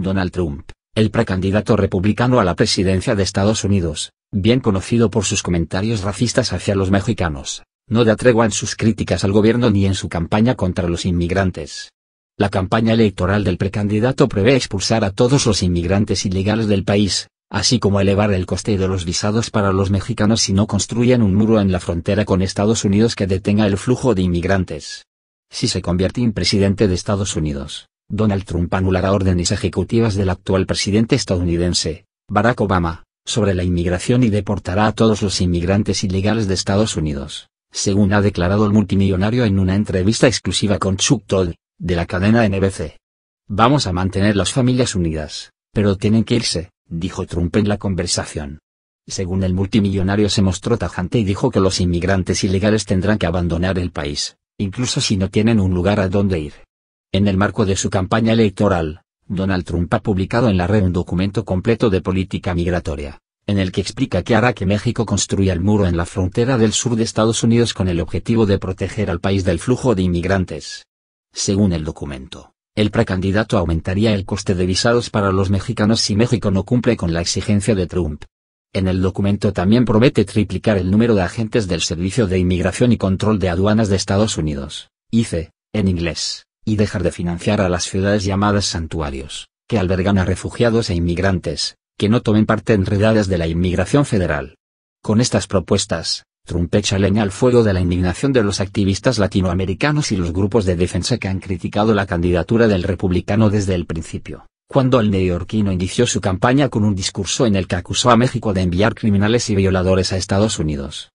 Donald Trump, el precandidato republicano a la presidencia de Estados Unidos, bien conocido por sus comentarios racistas hacia los mexicanos, no da tregua en sus críticas al gobierno ni en su campaña contra los inmigrantes. La campaña electoral del precandidato prevé expulsar a todos los inmigrantes ilegales del país, así como elevar el coste de los visados para los mexicanos si no construyen un muro en la frontera con Estados Unidos que detenga el flujo de inmigrantes. Si se convierte en presidente de Estados Unidos, Donald Trump anulará órdenes ejecutivas del actual presidente estadounidense, Barack Obama, sobre la inmigración y deportará a todos los inmigrantes ilegales de Estados Unidos, según ha declarado el multimillonario en una entrevista exclusiva con Chuck Todd, de la cadena NBC. Vamos a mantener las familias unidas, pero tienen que irse, dijo Trump en la conversación. Según el multimillonario se mostró tajante y dijo que los inmigrantes ilegales tendrán que abandonar el país, incluso si no tienen un lugar a donde ir. En el marco de su campaña electoral, Donald Trump ha publicado en la red un documento completo de política migratoria, en el que explica que hará que México construya el muro en la frontera del sur de Estados Unidos con el objetivo de proteger al país del flujo de inmigrantes. Según el documento, el precandidato aumentaría el coste de visados para los mexicanos si México no cumple con la exigencia de Trump. En el documento también promete triplicar el número de agentes del Servicio de Inmigración y Control de Aduanas de Estados Unidos, ICE, en inglés y dejar de financiar a las ciudades llamadas santuarios, que albergan a refugiados e inmigrantes, que no tomen parte en redadas de la inmigración federal. Con estas propuestas, Trump echa leña al fuego de la indignación de los activistas latinoamericanos y los grupos de defensa que han criticado la candidatura del republicano desde el principio, cuando el neoyorquino inició su campaña con un discurso en el que acusó a México de enviar criminales y violadores a Estados Unidos,